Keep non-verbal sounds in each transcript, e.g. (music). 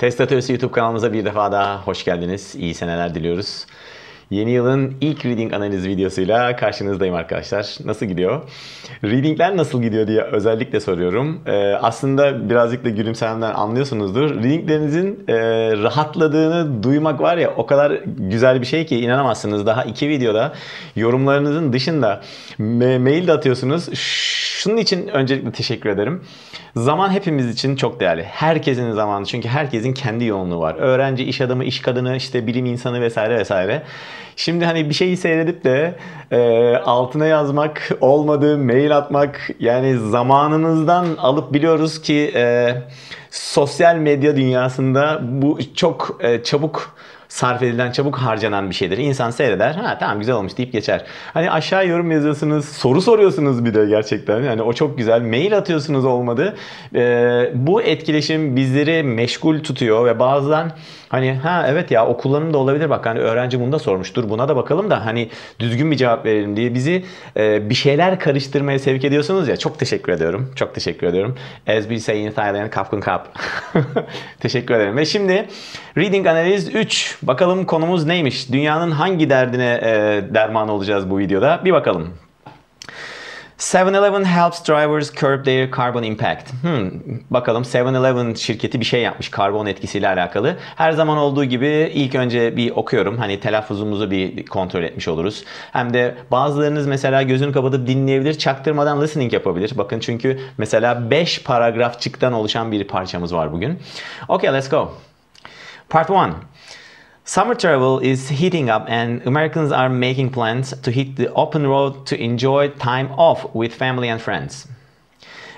Testatörüsü YouTube kanalımıza bir defa daha hoş geldiniz. İyi seneler diliyoruz. Yeni yılın ilk reading analiz videosuyla karşınızdayım arkadaşlar. Nasıl gidiyor? Readingler nasıl gidiyor diye özellikle soruyorum. Ee, aslında birazcık da gülümsememden anlıyorsunuzdur. Readinglerinizin e, rahatladığını duymak var ya o kadar güzel bir şey ki inanamazsınız. Daha iki videoda yorumlarınızın dışında me- mail de atıyorsunuz. Şunun için öncelikle teşekkür ederim. Zaman hepimiz için çok değerli. Herkesin zamanı çünkü herkesin kendi yoğunluğu var. Öğrenci, iş adamı, iş kadını, işte bilim insanı vesaire vesaire. Şimdi hani bir şeyi seyredip de e, altına yazmak, olmadı mail atmak yani zamanınızdan alıp biliyoruz ki e, sosyal medya dünyasında bu çok e, çabuk sarf edilen, çabuk harcanan bir şeydir. İnsan seyreder. Ha tamam güzel olmuş deyip geçer. Hani aşağı yorum yazıyorsunuz. Soru soruyorsunuz bir de gerçekten. Yani o çok güzel. Mail atıyorsunuz olmadı. Ee, bu etkileşim bizleri meşgul tutuyor ve bazen hani ha evet ya o kullanım da olabilir bak hani öğrenci bunu da sormuştur buna da bakalım da hani düzgün bir cevap verelim diye bizi e, bir şeyler karıştırmaya sevk ediyorsunuz ya çok teşekkür ediyorum çok teşekkür ediyorum as we say in Thailand kapkın kap (laughs) (laughs) Teşekkür ederim. Ve şimdi Reading Analiz 3. Bakalım konumuz neymiş? Dünyanın hangi derdine e, derman olacağız bu videoda? Bir bakalım. 7-Eleven helps drivers curb their carbon impact. Hmm, bakalım 7-Eleven şirketi bir şey yapmış karbon etkisiyle alakalı. Her zaman olduğu gibi ilk önce bir okuyorum. Hani telaffuzumuzu bir kontrol etmiş oluruz. Hem de bazılarınız mesela gözünü kapatıp dinleyebilir. Çaktırmadan listening yapabilir. Bakın çünkü mesela 5 paragrafçıktan oluşan bir parçamız var bugün. Okay let's go. Part 1. Summer travel is heating up and Americans are making plans to hit the open road to enjoy time off with family and friends.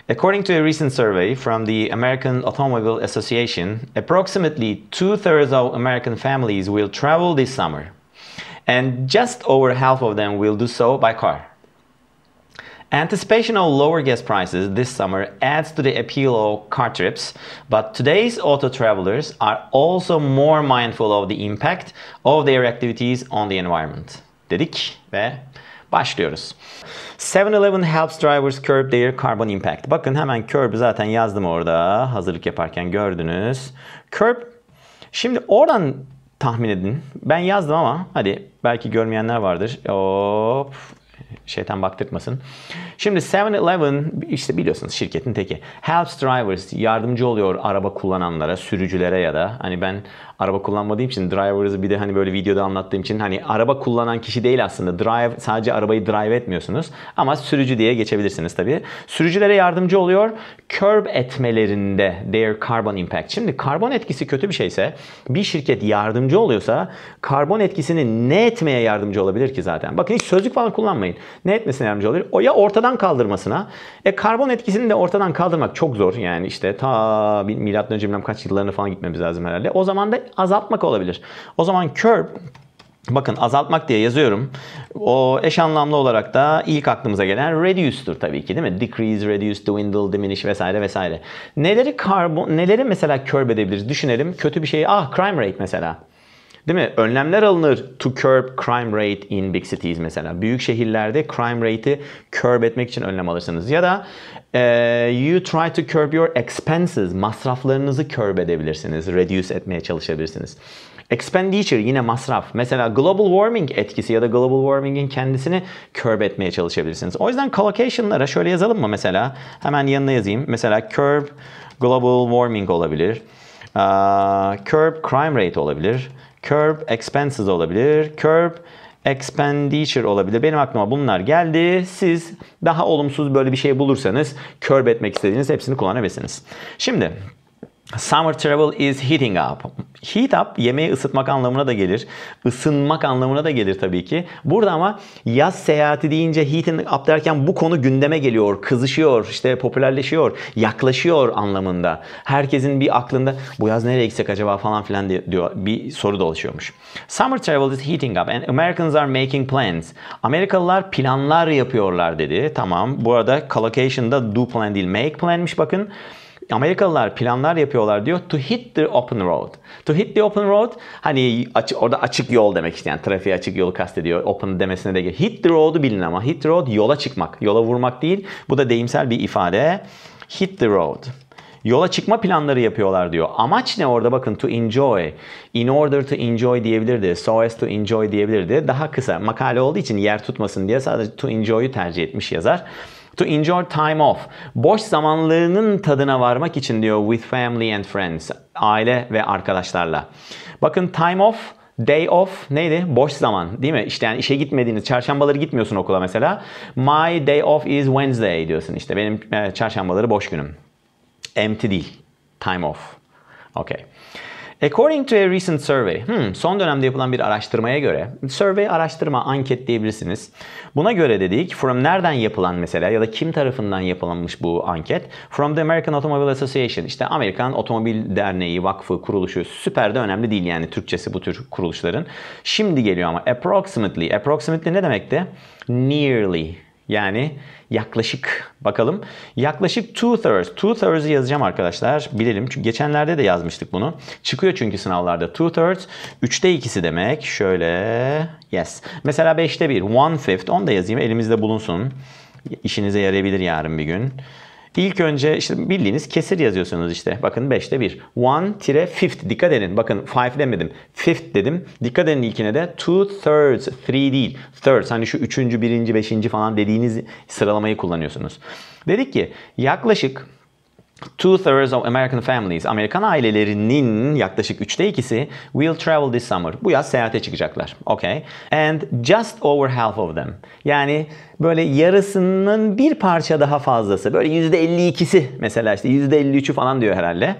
According to a recent survey from the American Automobile Association, approximately two-thirds of American families will travel this summer, and just over half of them will do so by car. Anticipation of lower gas prices this summer adds to the appeal of car trips, but today's auto travelers are also more mindful of the impact of their activities on the environment. Dedik ve başlıyoruz. 7-Eleven helps drivers curb their carbon impact. Bakın hemen curb zaten yazdım orada. Hazırlık yaparken gördünüz. Curb. Şimdi oradan tahmin edin. Ben yazdım ama hadi belki görmeyenler vardır. Hop şeytan baktırtmasın. Şimdi 7-Eleven işte biliyorsunuz şirketin teki. Helps drivers yardımcı oluyor araba kullananlara, sürücülere ya da hani ben araba kullanmadığım için driver'ı bir de hani böyle videoda anlattığım için hani araba kullanan kişi değil aslında. Drive sadece arabayı drive etmiyorsunuz ama sürücü diye geçebilirsiniz tabii. Sürücülere yardımcı oluyor. Curb etmelerinde their carbon impact. Şimdi karbon etkisi kötü bir şeyse bir şirket yardımcı oluyorsa karbon etkisini ne etmeye yardımcı olabilir ki zaten? Bakın hiç sözlük falan kullanmayın. Ne etmesine yardımcı olabilir? O ya ortadan kaldırmasına. E karbon etkisini de ortadan kaldırmak çok zor. Yani işte ta milattan önce bilmem kaç yıllarını falan gitmemiz lazım herhalde. O zaman da azaltmak olabilir. O zaman curb Bakın azaltmak diye yazıyorum. O eş anlamlı olarak da ilk aklımıza gelen reduce'dur tabii ki değil mi? Decrease, reduce, dwindle, diminish vesaire vesaire. Neleri karbon, neleri mesela curb edebiliriz? Düşünelim. Kötü bir şeyi ah crime rate mesela. Değil mi? Önlemler alınır to curb crime rate in big cities mesela. Büyük şehirlerde crime rate'i curb etmek için önlem alırsınız. Ya da e, you try to curb your expenses. Masraflarınızı curb edebilirsiniz. Reduce etmeye çalışabilirsiniz. Expenditure yine masraf. Mesela global warming etkisi ya da global warming'in kendisini curb etmeye çalışabilirsiniz. O yüzden collocation'lara şöyle yazalım mı mesela? Hemen yanına yazayım. Mesela curb global warming olabilir. Uh, curb crime rate olabilir. Curb expenses olabilir. Curb expenditure olabilir. Benim aklıma bunlar geldi. Siz daha olumsuz böyle bir şey bulursanız curb etmek istediğiniz hepsini kullanabilirsiniz. Şimdi Summer travel is heating up. Heat up yemeği ısıtmak anlamına da gelir. Isınmak anlamına da gelir tabii ki. Burada ama yaz seyahati deyince heating up derken bu konu gündeme geliyor. Kızışıyor, işte popülerleşiyor, yaklaşıyor anlamında. Herkesin bir aklında bu yaz nereye gitsek acaba falan filan diyor. Bir soru da oluşuyormuş. Summer travel is heating up and Americans are making plans. Amerikalılar planlar yapıyorlar dedi. Tamam. Bu arada da do plan değil make planmiş Bakın. Amerikalılar planlar yapıyorlar diyor to hit the open road. To hit the open road hani aç, orada açık yol demek işte yani trafiğe açık yolu kastediyor. Open demesine de gel. Hit the road'u bilin ama hit the road yola çıkmak, yola vurmak değil. Bu da deyimsel bir ifade. Hit the road. Yola çıkma planları yapıyorlar diyor. Amaç ne orada bakın to enjoy. In order to enjoy diyebilirdi. So as to enjoy diyebilirdi. Daha kısa makale olduğu için yer tutmasın diye sadece to enjoy'u tercih etmiş yazar. To enjoy time off. Boş zamanlarının tadına varmak için diyor with family and friends. Aile ve arkadaşlarla. Bakın time off Day off neydi? Boş zaman değil mi? İşte yani işe gitmediğiniz, çarşambaları gitmiyorsun okula mesela. My day off is Wednesday diyorsun işte. Benim e, çarşambaları boş günüm. Empty değil. Time off. Okay. According to a recent survey, hmm, son dönemde yapılan bir araştırmaya göre, survey araştırma, anket diyebilirsiniz. Buna göre dedik, from nereden yapılan mesela ya da kim tarafından yapılanmış bu anket? From the American Automobile Association, işte Amerikan Otomobil Derneği, Vakfı, kuruluşu süper de önemli değil yani Türkçesi bu tür kuruluşların. Şimdi geliyor ama approximately, approximately ne demekti? Nearly, yani yaklaşık bakalım. Yaklaşık two thirds. Two thirds'ı yazacağım arkadaşlar. Bilelim. Çünkü geçenlerde de yazmıştık bunu. Çıkıyor çünkü sınavlarda two thirds. Üçte ikisi demek. Şöyle. Yes. Mesela beşte bir. One fifth. Onu da yazayım. Elimizde bulunsun. İşinize yarayabilir yarın bir gün. İlk önce işte bildiğiniz kesir yazıyorsunuz işte. Bakın 5'te 1. 1 tire fifth. Dikkat edin. Bakın five demedim. Fifth dedim. Dikkat edin ilkine de two thirds. Three değil. Thirds. Hani şu üçüncü, birinci, beşinci falan dediğiniz sıralamayı kullanıyorsunuz. Dedik ki yaklaşık Two-thirds of American families, Amerikan ailelerinin yaklaşık üçte ikisi will travel this summer. Bu yaz seyahate çıkacaklar. Okay. And just over half of them. Yani böyle yarısının bir parça daha fazlası. Böyle yüzde elli ikisi mesela işte yüzde elli üçü falan diyor herhalde.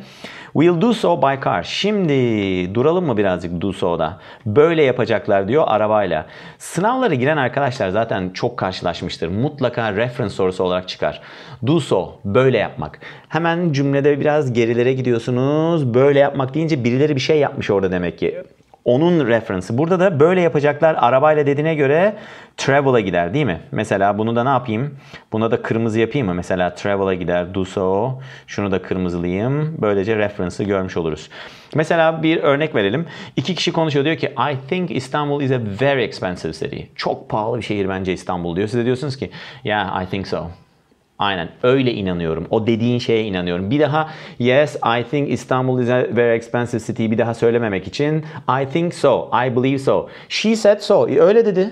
We'll do so by car. Şimdi duralım mı birazcık do so'da? Böyle yapacaklar diyor arabayla. Sınavlara giren arkadaşlar zaten çok karşılaşmıştır. Mutlaka reference sorusu olarak çıkar. Do so böyle yapmak. Hemen cümlede biraz gerilere gidiyorsunuz. Böyle yapmak deyince birileri bir şey yapmış orada demek ki. Onun referansı. Burada da böyle yapacaklar arabayla dediğine göre travel'a gider değil mi? Mesela bunu da ne yapayım? Buna da kırmızı yapayım mı? Mesela travel'a gider. Do so. Şunu da kırmızılayım. Böylece referansı görmüş oluruz. Mesela bir örnek verelim. İki kişi konuşuyor diyor ki I think Istanbul is a very expensive city. Çok pahalı bir şehir bence İstanbul diyor. Siz de diyorsunuz ki yeah I think so. Aynen öyle inanıyorum. O dediğin şeye inanıyorum. Bir daha yes I think Istanbul is a very expensive city bir daha söylememek için I think so, I believe so. She said so. E, öyle dedi.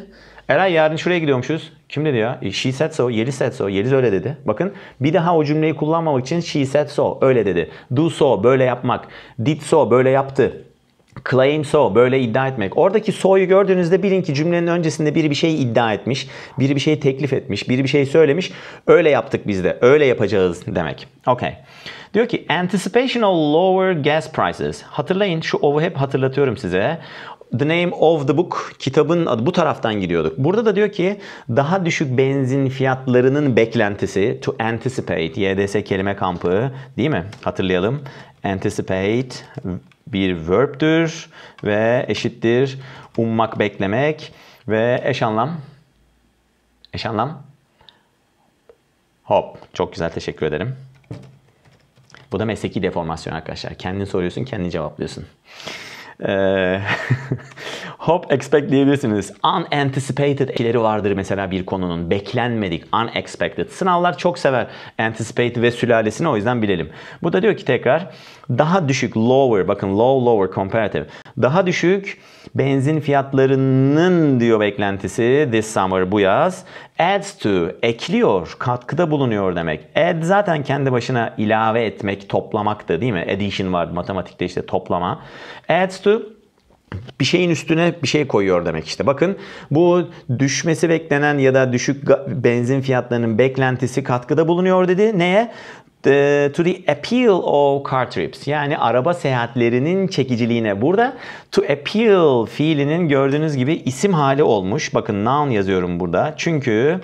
Eray yarın şuraya gidiyormuşuz. Kim dedi ya? E, she said so, Yeliz said so. Yeliz öyle dedi. Bakın bir daha o cümleyi kullanmamak için she said so. Öyle dedi. Do so, böyle yapmak. Did so, böyle yaptı. Claim so böyle iddia etmek. Oradaki so'yu gördüğünüzde bilin ki cümlenin öncesinde biri bir şey iddia etmiş, biri bir şey teklif etmiş, biri bir şey söylemiş. Öyle yaptık biz de, öyle yapacağız demek. Okay. Diyor ki anticipation of lower gas prices. Hatırlayın şu ov'u hep hatırlatıyorum size. The name of the book kitabın adı bu taraftan gidiyorduk. Burada da diyor ki daha düşük benzin fiyatlarının beklentisi to anticipate YDS kelime kampı değil mi? Hatırlayalım. Anticipate bir verb'dür ve eşittir ummak beklemek ve eş anlam eş anlam hop çok güzel teşekkür ederim. Bu da mesleki deformasyon arkadaşlar. Kendin soruyorsun, kendin cevaplıyorsun. Ee, (laughs) Hope expect diyebilirsiniz. Unanticipated etkileri vardır mesela bir konunun. Beklenmedik, unexpected. Sınavlar çok sever anticipate ve sülalesini o yüzden bilelim. Bu da diyor ki tekrar daha düşük lower bakın low lower comparative. Daha düşük benzin fiyatlarının diyor beklentisi this summer bu yaz adds to ekliyor, katkıda bulunuyor demek. Add zaten kendi başına ilave etmek, toplamak da değil mi? Addition var matematikte işte toplama. Adds to bir şeyin üstüne bir şey koyuyor demek işte. Bakın bu düşmesi beklenen ya da düşük benzin fiyatlarının beklentisi katkıda bulunuyor dedi. Neye? The, ee, to the appeal of car trips yani araba seyahatlerinin çekiciliğine. Burada to appeal fiilinin gördüğünüz gibi isim hali olmuş. Bakın noun yazıyorum burada. Çünkü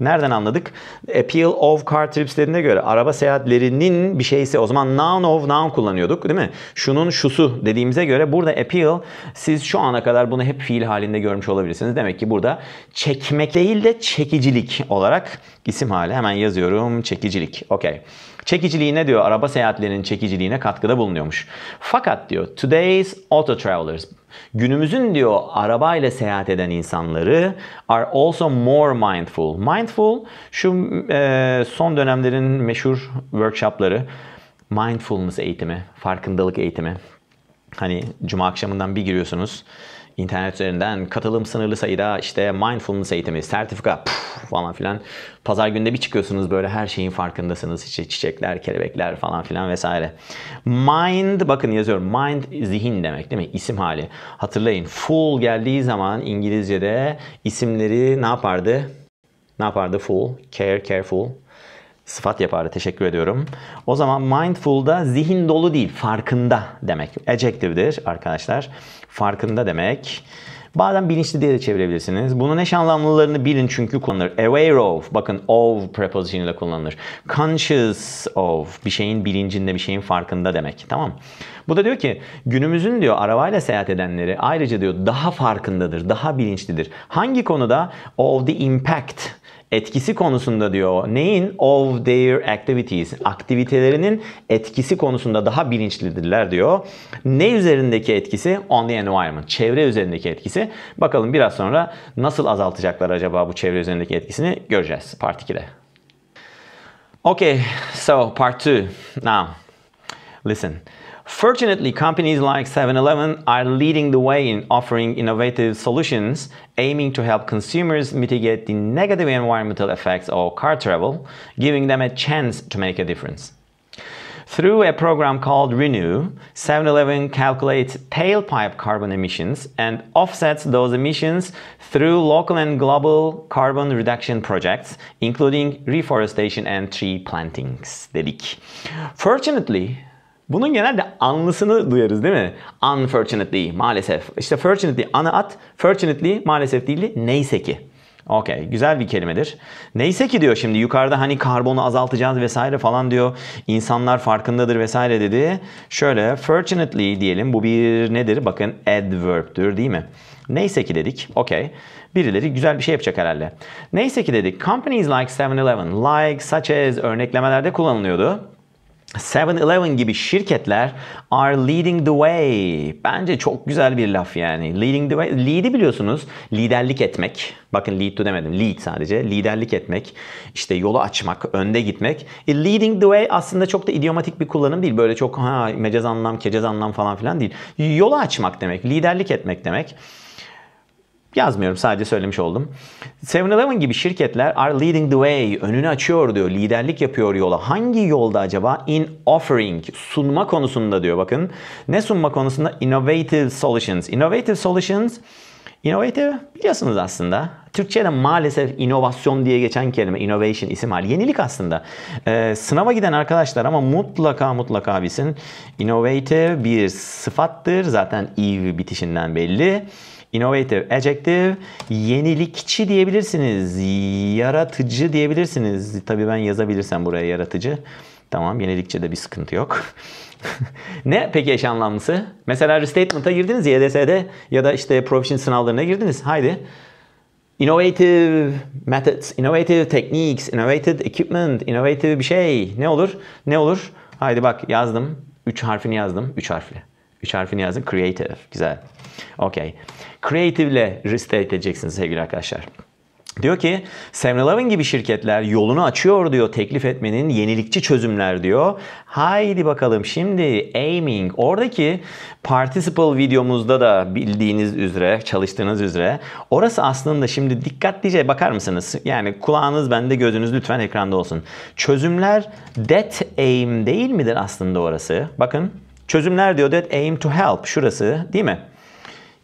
nereden anladık? Appeal of car tripslerine göre araba seyahatlerinin bir şeyse o zaman noun of noun kullanıyorduk değil mi? Şunun şusu dediğimize göre burada appeal siz şu ana kadar bunu hep fiil halinde görmüş olabilirsiniz. Demek ki burada çekmek değil de çekicilik olarak isim hali hemen yazıyorum çekicilik. Okay çekiciliğine diyor araba seyahatlerinin çekiciliğine katkıda bulunuyormuş. Fakat diyor today's auto travelers günümüzün diyor arabayla seyahat eden insanları are also more mindful. Mindful şu e, son dönemlerin meşhur workshopları mindfulness eğitimi, farkındalık eğitimi. Hani cuma akşamından bir giriyorsunuz internet üzerinden katılım sınırlı sayıda işte mindfulness eğitimi, sertifika puf, falan filan. Pazar günde bir çıkıyorsunuz böyle her şeyin farkındasınız. İşte çiçekler, kelebekler falan filan vesaire. Mind bakın yazıyorum. Mind zihin demek değil mi? İsim hali. Hatırlayın full geldiği zaman İngilizce'de isimleri ne yapardı? Ne yapardı full? Care, careful sıfat yapardı. Teşekkür ediyorum. O zaman mindful da zihin dolu değil, farkında demek. Adjective'dir arkadaşlar farkında demek. Bazen bilinçli diye de çevirebilirsiniz. Bunun eş anlamlılarını bilin çünkü kullanılır. Aware of, bakın of preposition ile kullanılır. Conscious of, bir şeyin bilincinde, bir şeyin farkında demek. Tamam bu da diyor ki günümüzün diyor arabayla seyahat edenleri ayrıca diyor daha farkındadır, daha bilinçlidir. Hangi konuda? Of the impact etkisi konusunda diyor neyin of their activities aktivitelerinin etkisi konusunda daha bilinçlidirler diyor. Ne üzerindeki etkisi? On the environment. Çevre üzerindeki etkisi. Bakalım biraz sonra nasıl azaltacaklar acaba bu çevre üzerindeki etkisini göreceğiz part 2'de. Okay, so part 2. Now, listen. Fortunately, companies like 7-Eleven are leading the way in offering innovative solutions aiming to help consumers mitigate the negative environmental effects of car travel, giving them a chance to make a difference. Through a program called Renew, 7-Eleven calculates tailpipe carbon emissions and offsets those emissions through local and global carbon reduction projects, including reforestation and tree plantings dedik. Fortunately, Bunun genelde anlısını duyarız değil mi? Unfortunately maalesef. İşte fortunately anı at, fortunately maalesef değil neyse ki. Okey güzel bir kelimedir. Neyse ki diyor şimdi yukarıda hani karbonu azaltacağız vesaire falan diyor. İnsanlar farkındadır vesaire dedi. Şöyle fortunately diyelim bu bir nedir? Bakın adverb'dür, değil mi? Neyse ki dedik. Okey. Birileri güzel bir şey yapacak herhalde. Neyse ki dedik. Companies like 7-Eleven, like such as örneklemelerde kullanılıyordu. 7-Eleven gibi şirketler are leading the way. Bence çok güzel bir laf yani. Leading the way. Lead'i biliyorsunuz liderlik etmek. Bakın lead to demedim. Lead sadece. Liderlik etmek. İşte yolu açmak. Önde gitmek. E, leading the way aslında çok da idiomatik bir kullanım değil. Böyle çok ha mecaz anlam, kecez anlam falan filan değil. Yolu açmak demek. Liderlik etmek demek. Yazmıyorum sadece söylemiş oldum. 7-Eleven gibi şirketler are leading the way, önünü açıyor diyor, liderlik yapıyor yola. Hangi yolda acaba? In offering, sunma konusunda diyor bakın. Ne sunma konusunda? Innovative solutions. Innovative solutions, innovative biliyorsunuz aslında. Türkçe'de maalesef inovasyon diye geçen kelime, innovation isim hali. Yenilik aslında. Ee, sınava giden arkadaşlar ama mutlaka mutlaka bilsin. Innovative bir sıfattır. Zaten eve bitişinden belli. Innovative adjective. Yenilikçi diyebilirsiniz. Yaratıcı diyebilirsiniz. Tabii ben yazabilirsem buraya yaratıcı. Tamam yenilikçi de bir sıkıntı yok. (laughs) ne peki eş anlamlısı? Mesela restatement'a girdiniz YDS'de ya da işte proficient sınavlarına girdiniz. Haydi. Innovative methods, innovative techniques, innovative equipment, innovative bir şey. Ne olur? Ne olur? Haydi bak yazdım. üç harfini yazdım. üç harfli. Üç harfini yazdım. Creative. Güzel. Okey. Creative ile risk edeceksiniz sevgili arkadaşlar. Diyor ki Sam Levin gibi şirketler yolunu açıyor diyor teklif etmenin yenilikçi çözümler diyor. Haydi bakalım şimdi aiming oradaki participle videomuzda da bildiğiniz üzere çalıştığınız üzere orası aslında şimdi dikkatlice bakar mısınız? Yani kulağınız bende gözünüz lütfen ekranda olsun. Çözümler that aim değil midir aslında orası? Bakın çözümler diyor that aim to help şurası değil mi?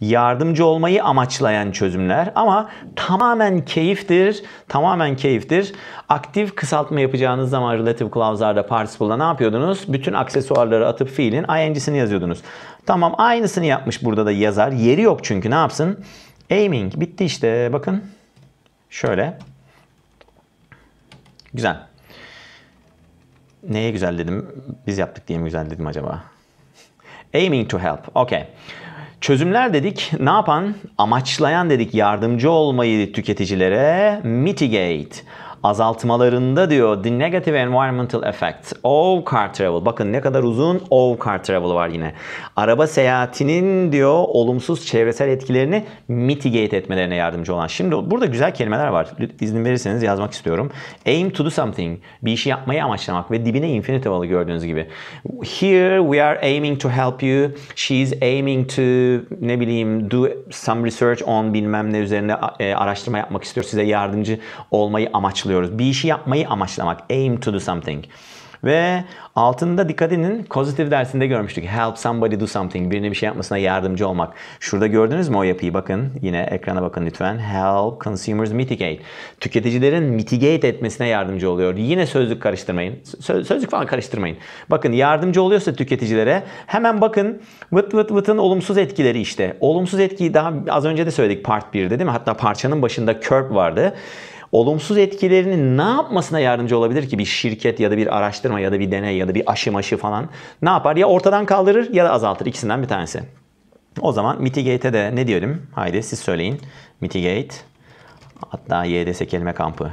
yardımcı olmayı amaçlayan çözümler ama tamamen keyiftir. Tamamen keyiftir. Aktif kısaltma yapacağınız zaman relative clause'larda participle'da ne yapıyordunuz? Bütün aksesuarları atıp fiilin ing'sini yazıyordunuz. Tamam aynısını yapmış burada da yazar. Yeri yok çünkü ne yapsın? Aiming bitti işte bakın. Şöyle. Güzel. Neye güzel dedim? Biz yaptık diye mi güzel dedim acaba? Aiming to help. Okay. Çözümler dedik ne yapan? Amaçlayan dedik yardımcı olmayı tüketicilere mitigate azaltmalarında diyor The Negative Environmental effects. of Car Travel. Bakın ne kadar uzun of Car Travel var yine. Araba seyahatinin diyor olumsuz çevresel etkilerini mitigate etmelerine yardımcı olan. Şimdi burada güzel kelimeler var. İznin verirseniz yazmak istiyorum. Aim to do something. Bir işi yapmayı amaçlamak ve dibine infinitivalı gördüğünüz gibi. Here we are aiming to help you. She is aiming to ne bileyim do some research on bilmem ne üzerine e, araştırma yapmak istiyor. Size yardımcı olmayı amaçlıyor yazıyoruz. Bir işi yapmayı amaçlamak. Aim to do something. Ve altında dikkat edin pozitif dersinde görmüştük. Help somebody do something. Birine bir şey yapmasına yardımcı olmak. Şurada gördünüz mü o yapıyı? Bakın yine ekrana bakın lütfen. Help consumers mitigate. Tüketicilerin mitigate etmesine yardımcı oluyor. Yine sözlük karıştırmayın. Söz, sözlük falan karıştırmayın. Bakın yardımcı oluyorsa tüketicilere hemen bakın vıt vıt vıtın olumsuz etkileri işte. Olumsuz etkiyi daha az önce de söyledik part 1'de değil mi? Hatta parçanın başında curb vardı olumsuz etkilerini ne yapmasına yardımcı olabilir ki bir şirket ya da bir araştırma ya da bir deney ya da bir aşı maşı falan ne yapar? Ya ortadan kaldırır ya da azaltır. ikisinden bir tanesi. O zaman mitigate'e de ne diyelim? Haydi siz söyleyin. Mitigate. Hatta YDS kelime kampı.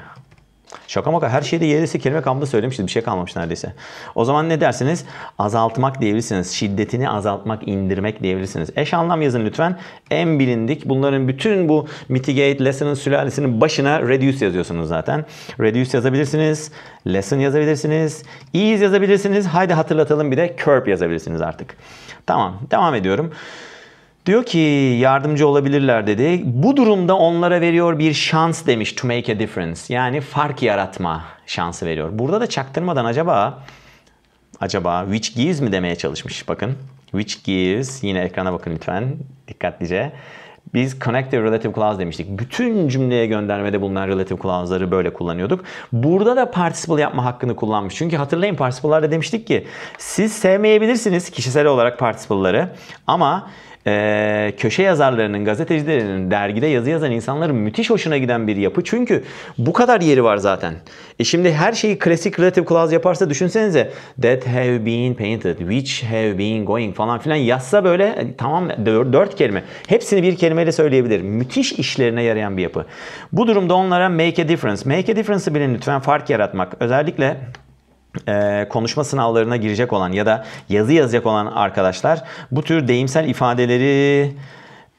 Şaka maka her şeyde yerisi kelime kampı söylemişiz. Bir şey kalmamış neredeyse. O zaman ne dersiniz? Azaltmak diyebilirsiniz. Şiddetini azaltmak, indirmek diyebilirsiniz. Eş anlam yazın lütfen. En bilindik. Bunların bütün bu mitigate, lesson sülalesinin başına reduce yazıyorsunuz zaten. Reduce yazabilirsiniz. Lesson yazabilirsiniz. Ease yazabilirsiniz. Haydi hatırlatalım bir de curb yazabilirsiniz artık. Tamam. Devam ediyorum. Diyor ki yardımcı olabilirler dedi. Bu durumda onlara veriyor bir şans demiş to make a difference. Yani fark yaratma şansı veriyor. Burada da çaktırmadan acaba acaba which gives mi demeye çalışmış. Bakın which gives yine ekrana bakın lütfen dikkatlice. Biz connective relative clause demiştik. Bütün cümleye göndermede bulunan relative clause'ları böyle kullanıyorduk. Burada da participle yapma hakkını kullanmış. Çünkü hatırlayın participle'larda demiştik ki siz sevmeyebilirsiniz kişisel olarak participle'ları ama e, köşe yazarlarının, gazetecilerinin, dergide yazı yazan insanların müthiş hoşuna giden bir yapı. Çünkü bu kadar yeri var zaten. E şimdi her şeyi klasik relative clause yaparsa düşünsenize that have been painted, which have been going falan filan yazsa böyle e, tamam dört kelime. Hepsini bir kelimeyle söyleyebilir. Müthiş işlerine yarayan bir yapı. Bu durumda onlara make a difference. Make a difference'ı bilin lütfen fark yaratmak. Özellikle e, konuşma sınavlarına girecek olan ya da yazı yazacak olan arkadaşlar bu tür deyimsel ifadeleri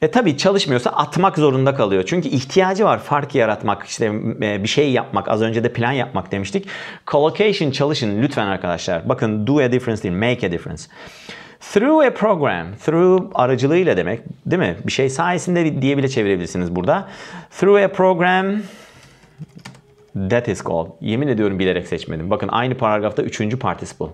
e tabii çalışmıyorsa atmak zorunda kalıyor. Çünkü ihtiyacı var fark yaratmak, işte e, bir şey yapmak, az önce de plan yapmak demiştik. Collocation çalışın lütfen arkadaşlar. Bakın do a difference değil, make a difference. Through a program, through aracılığıyla demek değil mi? Bir şey sayesinde diye bile çevirebilirsiniz burada. Through a program, That is called. Yemin ediyorum bilerek seçmedim. Bakın aynı paragrafta üçüncü participle.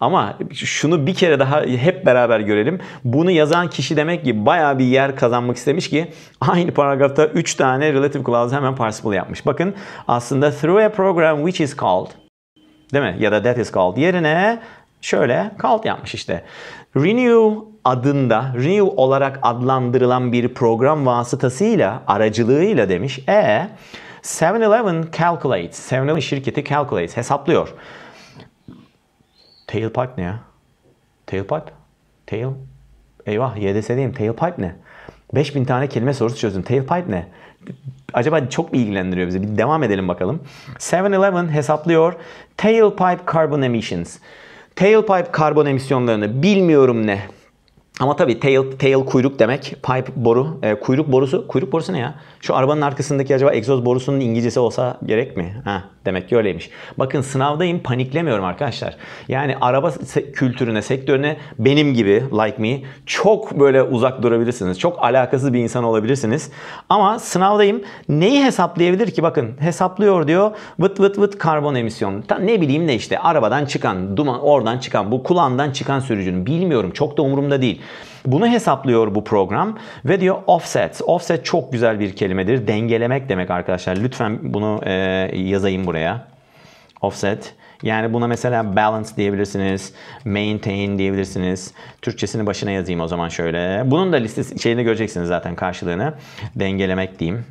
Ama şunu bir kere daha hep beraber görelim. Bunu yazan kişi demek ki baya bir yer kazanmak istemiş ki aynı paragrafta 3 tane relative clause hemen participle yapmış. Bakın aslında through a program which is called değil mi? Ya da that is called yerine şöyle called yapmış işte. Renew adında Renew olarak adlandırılan bir program vasıtasıyla aracılığıyla demiş. E ee, 7-Eleven calculates. 7-Eleven şirketi calculates. Hesaplıyor. Tailpipe ne ya? Tailpipe? Tail? Eyvah YDS diyeyim. Tailpipe ne? 5000 tane kelime sorusu çözdüm. Tailpipe ne? Acaba çok mu ilgilendiriyor bizi? Bir devam edelim bakalım. 7-Eleven hesaplıyor. Tailpipe carbon emissions. Tailpipe karbon emisyonlarını bilmiyorum ne. Ama tabii tail, tail kuyruk demek. Pipe boru. E, kuyruk borusu. Kuyruk borusu ne ya? Şu arabanın arkasındaki acaba egzoz borusunun İngilizcesi olsa gerek mi? Ha, Demek ki öyleymiş. Bakın sınavdayım paniklemiyorum arkadaşlar. Yani araba kültürüne, sektörüne benim gibi like me çok böyle uzak durabilirsiniz. Çok alakasız bir insan olabilirsiniz. Ama sınavdayım neyi hesaplayabilir ki? Bakın hesaplıyor diyor vıt vıt vıt karbon emisyonu. ne bileyim ne işte arabadan çıkan, duman oradan çıkan, bu kulağından çıkan sürücünün bilmiyorum çok da umurumda değil. Bunu hesaplıyor bu program ve diyor offset. Offset çok güzel bir kelimedir. Dengelemek demek arkadaşlar. Lütfen bunu e, yazayım buraya. Offset. Yani buna mesela balance diyebilirsiniz, maintain diyebilirsiniz. Türkçesini başına yazayım o zaman şöyle. Bunun da listesi şeyini göreceksiniz zaten karşılığını. Dengelemek diyeyim.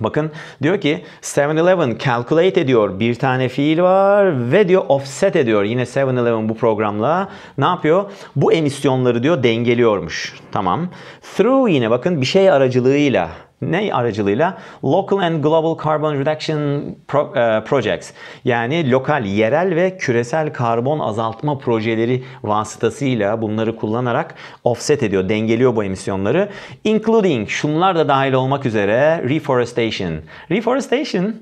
Bakın diyor ki 7-Eleven calculate ediyor. Bir tane fiil var ve diyor offset ediyor. Yine 7-Eleven bu programla ne yapıyor? Bu emisyonları diyor dengeliyormuş. Tamam. Through yine bakın bir şey aracılığıyla ne aracılığıyla Local and Global Carbon Reduction e, Projects yani lokal, yerel ve küresel karbon azaltma projeleri vasıtasıyla bunları kullanarak offset ediyor, dengeliyor bu emisyonları. Including şunlar da dahil olmak üzere reforestation. Reforestation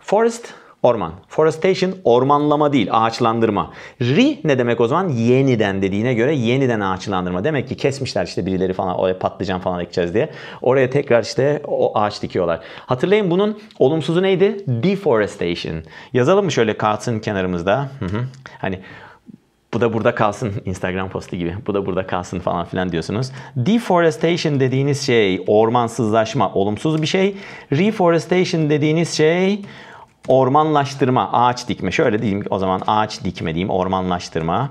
forest Orman. Forestation ormanlama değil, ağaçlandırma. Re ne demek o zaman? Yeniden dediğine göre yeniden ağaçlandırma. Demek ki kesmişler işte birileri falan oraya patlıcan falan ekeceğiz diye. Oraya tekrar işte o ağaç dikiyorlar. Hatırlayın bunun olumsuzu neydi? Deforestation. Yazalım mı şöyle kalsın kenarımızda? Hı hı. Hani bu da burada kalsın (laughs) Instagram postu gibi. Bu da burada kalsın falan filan diyorsunuz. Deforestation dediğiniz şey ormansızlaşma olumsuz bir şey. Reforestation dediğiniz şey Ormanlaştırma, ağaç dikme. Şöyle diyeyim o zaman ağaç dikme diyeyim, ormanlaştırma.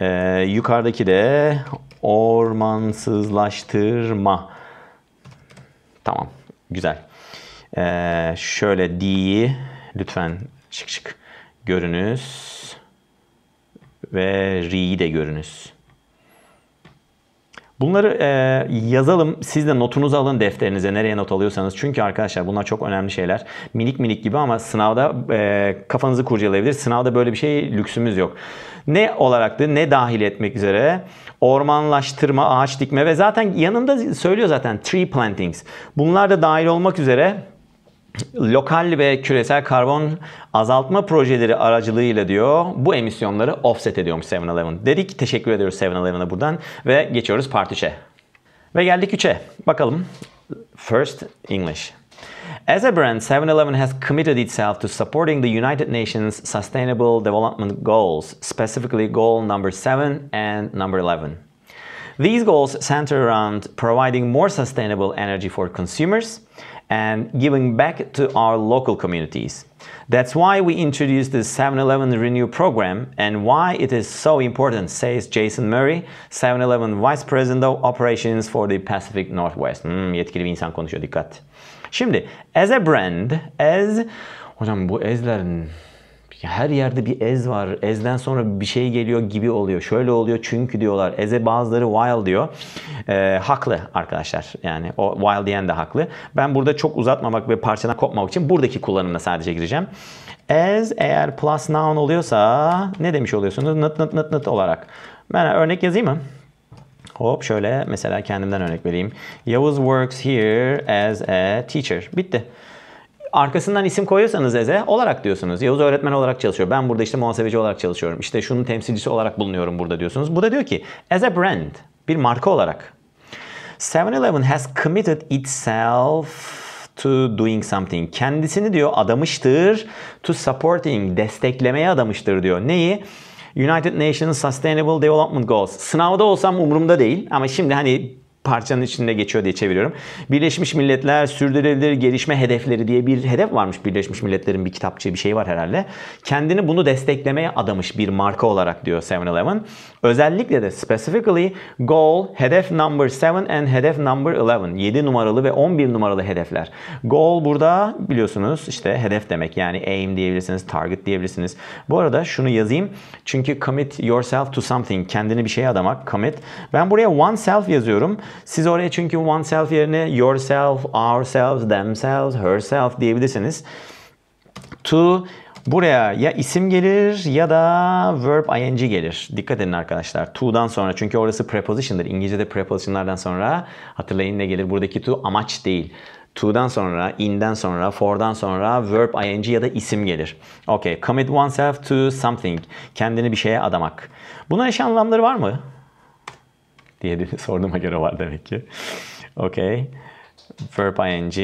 Ee, yukarıdaki de ormansızlaştırma. Tamam, güzel. Ee, şöyle di, lütfen şık şık görünüz ve ri de görünüz. Bunları e, yazalım. Siz de notunuzu alın defterinize nereye not alıyorsanız. Çünkü arkadaşlar bunlar çok önemli şeyler. Minik minik gibi ama sınavda e, kafanızı kurcalayabilir. Sınavda böyle bir şey lüksümüz yok. Ne olaraktı ne dahil etmek üzere ormanlaştırma, ağaç dikme ve zaten yanında söylüyor zaten tree plantings. Bunlar da dahil olmak üzere lokal ve küresel karbon azaltma projeleri aracılığıyla diyor bu emisyonları offset ediyormuş 7-Eleven. Dedik teşekkür ediyoruz 7-Eleven'a buradan ve geçiyoruz part 3'e. Ve geldik 3'e. Bakalım. First English. As a brand, 7-Eleven has committed itself to supporting the United Nations Sustainable Development Goals, specifically goal number 7 and number 11. These goals center around providing more sustainable energy for consumers and giving back to our local communities. That's why we introduced the 7-Eleven Renew program and why it is so important, says Jason Murray, 7-Eleven Vice President of Operations for the Pacific Northwest. Hmm, yetkili bir insan konuşuyor, dikkat. Şimdi, as a brand, as... Hocam bu ezlerin her yerde bir ez var. Ezden sonra bir şey geliyor gibi oluyor. Şöyle oluyor çünkü diyorlar. Eze bazıları while diyor. E, haklı arkadaşlar. Yani o while diyen de haklı. Ben burada çok uzatmamak ve parçadan kopmamak için buradaki kullanımla sadece gireceğim. As eğer plus noun oluyorsa ne demiş oluyorsunuz? Nıt nıt nıt nıt olarak. Ben örnek yazayım mı? Hop şöyle mesela kendimden örnek vereyim. Yavuz works here as a teacher. Bitti arkasından isim koyuyorsanız Eze olarak diyorsunuz. Yavuz öğretmen olarak çalışıyor. Ben burada işte muhasebeci olarak çalışıyorum. İşte şunun temsilcisi olarak bulunuyorum burada diyorsunuz. Bu da diyor ki as a brand bir marka olarak 7-Eleven has committed itself to doing something. Kendisini diyor adamıştır to supporting, desteklemeye adamıştır diyor. Neyi? United Nations Sustainable Development Goals. Sınavda olsam umurumda değil ama şimdi hani parçanın içinde geçiyor diye çeviriyorum. Birleşmiş Milletler Sürdürülebilir Gelişme Hedefleri diye bir hedef varmış Birleşmiş Milletler'in bir kitapçığı bir şey var herhalde. Kendini bunu desteklemeye adamış bir marka olarak diyor 7-Eleven. Özellikle de specifically goal hedef number 7 and hedef number 11. 7 numaralı ve 11 numaralı hedefler. Goal burada biliyorsunuz işte hedef demek. Yani aim diyebilirsiniz, target diyebilirsiniz. Bu arada şunu yazayım. Çünkü commit yourself to something. Kendini bir şeye adamak. Commit. Ben buraya oneself yazıyorum. Siz oraya çünkü oneself yerine yourself, ourselves, themselves, herself diyebilirsiniz. To Buraya ya isim gelir ya da verb ing gelir. Dikkat edin arkadaşlar. To'dan sonra çünkü orası preposition'dır. İngilizce'de prepositionlardan sonra hatırlayın ne gelir. Buradaki to amaç değil. To'dan sonra, in'den sonra, for'dan sonra verb ing ya da isim gelir. Okay. Commit oneself to something. Kendini bir şeye adamak. Buna eş anlamları var mı? diye (laughs) sorduğuma göre var demek ki. Okay. Verb ing.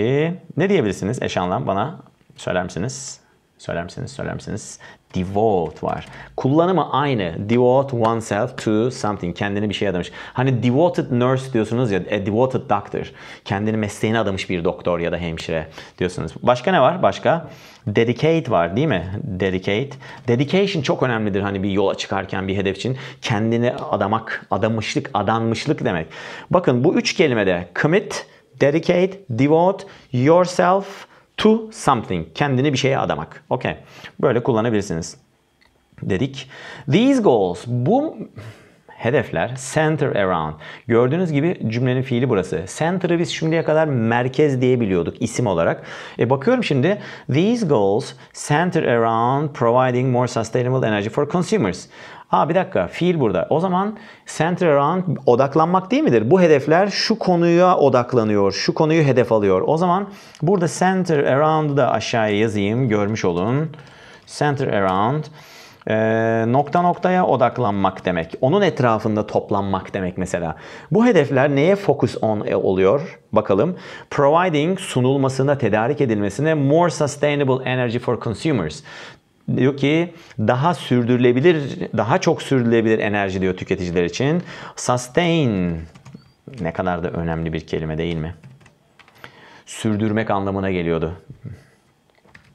Ne diyebilirsiniz eş anlam bana? Söyler misiniz? Söyler misiniz? Söyler misiniz? Devote var. Kullanımı aynı. Devote oneself to something. Kendini bir şeye adamış. Hani devoted nurse diyorsunuz ya. A e, devoted doctor. Kendini mesleğine adamış bir doktor ya da hemşire diyorsunuz. Başka ne var? Başka? Dedicate var değil mi? Dedicate. Dedication çok önemlidir hani bir yola çıkarken bir hedef için. Kendini adamak, adamışlık, adanmışlık demek. Bakın bu üç kelimede commit, dedicate, devote, yourself to something. Kendini bir şeye adamak. Okey. Böyle kullanabilirsiniz. Dedik. These goals. Bu hedefler center around. Gördüğünüz gibi cümlenin fiili burası. Center'ı biz şimdiye kadar merkez diye biliyorduk isim olarak. E bakıyorum şimdi these goals center around providing more sustainable energy for consumers. Ha bir dakika fiil burada. O zaman center around odaklanmak değil midir? Bu hedefler şu konuya odaklanıyor. Şu konuyu hedef alıyor. O zaman burada center around'ı da aşağıya yazayım. Görmüş olun. Center around e, nokta noktaya odaklanmak demek. Onun etrafında toplanmak demek mesela. Bu hedefler neye focus on e, oluyor? Bakalım. Providing sunulmasına, tedarik edilmesine more sustainable energy for consumers diyor ki daha sürdürülebilir, daha çok sürdürülebilir enerji diyor tüketiciler için. Sustain ne kadar da önemli bir kelime değil mi? Sürdürmek anlamına geliyordu.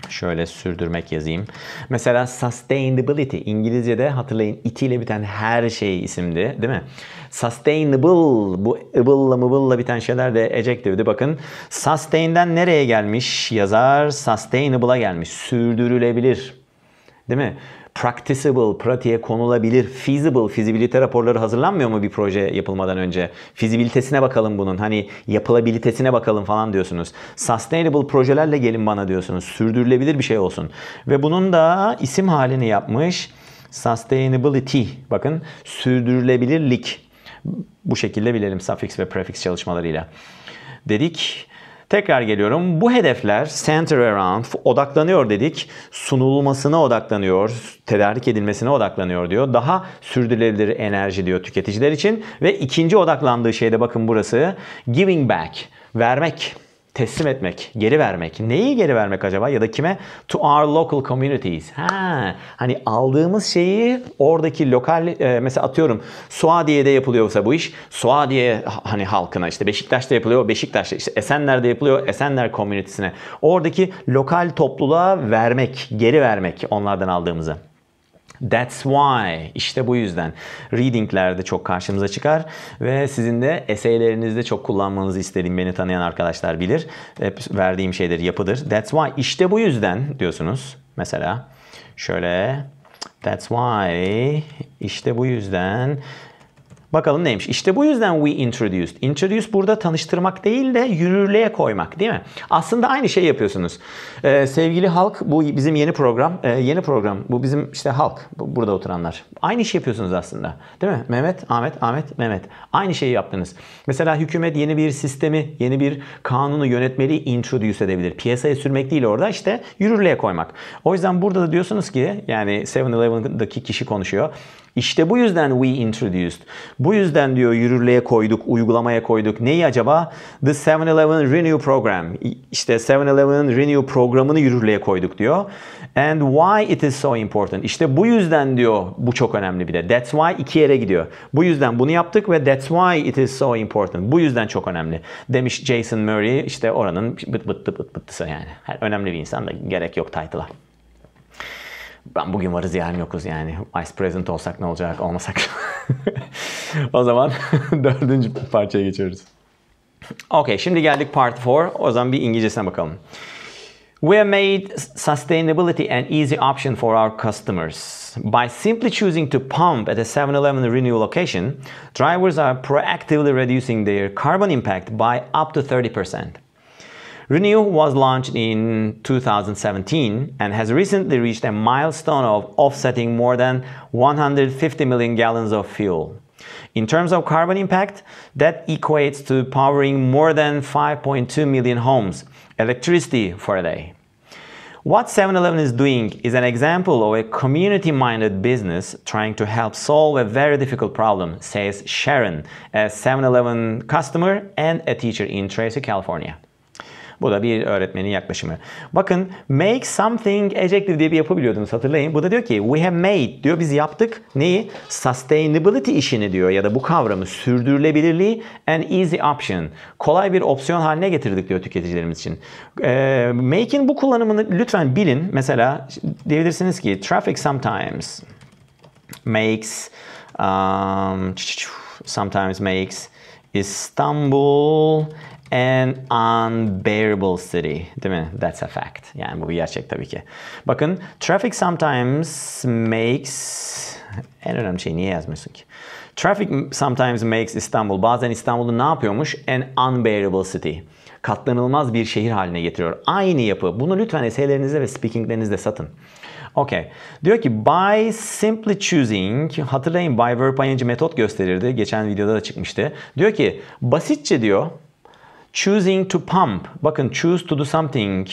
Şöyle sürdürmek yazayım. Mesela sustainability İngilizce'de hatırlayın itiyle biten her şey isimdi değil mi? Sustainable bu ıbılla mıbılla biten şeyler de ejective'di bakın. Sustain'den nereye gelmiş yazar? Sustainable'a gelmiş. Sürdürülebilir. Değil mi? practicable, pratiğe konulabilir, feasible, fizibilite raporları hazırlanmıyor mu bir proje yapılmadan önce? Fizibilitesine bakalım bunun. Hani yapılabilitesine bakalım falan diyorsunuz. Sustainable projelerle gelin bana diyorsunuz. Sürdürülebilir bir şey olsun. Ve bunun da isim halini yapmış. Sustainability. Bakın sürdürülebilirlik. Bu şekilde bilelim suffix ve prefix çalışmalarıyla. Dedik Tekrar geliyorum. Bu hedefler center around, odaklanıyor dedik. Sunulmasına odaklanıyor, tedarik edilmesine odaklanıyor diyor. Daha sürdürülebilir enerji diyor tüketiciler için. Ve ikinci odaklandığı şeyde bakın burası. Giving back, vermek teslim etmek, geri vermek. Neyi geri vermek acaba ya da kime? To our local communities. Ha, hani aldığımız şeyi oradaki lokal e, mesela atıyorum Suadiye'de yapılıyorsa bu iş Suadiye hani halkına işte Beşiktaş'ta yapılıyor, Beşiktaş'ta işte Esenler'de yapılıyor, Esenler komünitesine. Oradaki lokal topluluğa vermek, geri vermek onlardan aldığımızı. That's why. İşte bu yüzden. Readinglerde çok karşımıza çıkar ve sizin de eseylerinizde çok kullanmanızı isterim. Beni tanıyan arkadaşlar bilir. Hep verdiğim şeyleri yapıdır. That's why. İşte bu yüzden diyorsunuz. Mesela şöyle That's why işte bu yüzden Bakalım neymiş? İşte bu yüzden we introduced. Introduce burada tanıştırmak değil de yürürlüğe koymak değil mi? Aslında aynı şey yapıyorsunuz. Ee, sevgili halk bu bizim yeni program. Ee, yeni program bu bizim işte halk. Bu, burada oturanlar. Aynı şey yapıyorsunuz aslında. Değil mi? Mehmet, Ahmet, Ahmet, Mehmet. Aynı şeyi yaptınız. Mesela hükümet yeni bir sistemi, yeni bir kanunu yönetmeli introduce edebilir. Piyasaya sürmek değil orada işte yürürlüğe koymak. O yüzden burada da diyorsunuz ki yani 7-Eleven'daki kişi konuşuyor. İşte bu yüzden we introduced. Bu yüzden diyor yürürlüğe koyduk, uygulamaya koyduk. Neyi acaba? The 7-Eleven Renew Program. İşte 7-Eleven'ın Renew programını yürürlüğe koyduk diyor. And why it is so important. İşte bu yüzden diyor bu çok önemli bir de. That's why iki yere gidiyor. Bu yüzden bunu yaptık ve that's why it is so important. Bu yüzden çok önemli. Demiş Jason Murray işte oranın bıt bıt bıt bıt bıttısı yani. yani önemli bir insan da gerek yok title'a ben bugün varız yarın yokuz yani. Vice President olsak ne olacak olmasak. (laughs) o zaman (laughs) dördüncü parçaya geçiyoruz. Okay şimdi geldik part 4. O zaman bir İngilizcesine bakalım. We have made sustainability an easy option for our customers. By simply choosing to pump at a 7 Eleven renewal location, drivers are proactively reducing their carbon impact by up to 30%. Renew was launched in 2017 and has recently reached a milestone of offsetting more than 150 million gallons of fuel. In terms of carbon impact, that equates to powering more than 5.2 million homes, electricity for a day. What 7-Eleven is doing is an example of a community-minded business trying to help solve a very difficult problem, says Sharon, a 7-Eleven customer and a teacher in Tracy, California. Bu da bir öğretmenin yaklaşımı. Bakın make something adjective diye bir yapabiliyordunuz hatırlayın. Bu da diyor ki we have made diyor biz yaptık. Neyi? Sustainability işini diyor ya da bu kavramı sürdürülebilirliği an easy option. Kolay bir opsiyon haline getirdik diyor tüketicilerimiz için. E, make'in bu kullanımını lütfen bilin. Mesela diyebilirsiniz ki traffic sometimes makes um, sometimes makes Istanbul an unbearable city. Değil mi? That's a fact. Yani bu bir gerçek tabii ki. Bakın traffic sometimes makes... En önemli şey niye yazmıyorsun ki? Traffic sometimes makes Istanbul. Bazen İstanbul'u ne yapıyormuş? An unbearable city. Katlanılmaz bir şehir haline getiriyor. Aynı yapı. Bunu lütfen eserlerinizde ve speakinglerinizde satın. Okay. Diyor ki by simply choosing hatırlayın by verb ing metot gösterirdi. Geçen videoda da çıkmıştı. Diyor ki basitçe diyor Choosing to pump. Bakın choose to do something.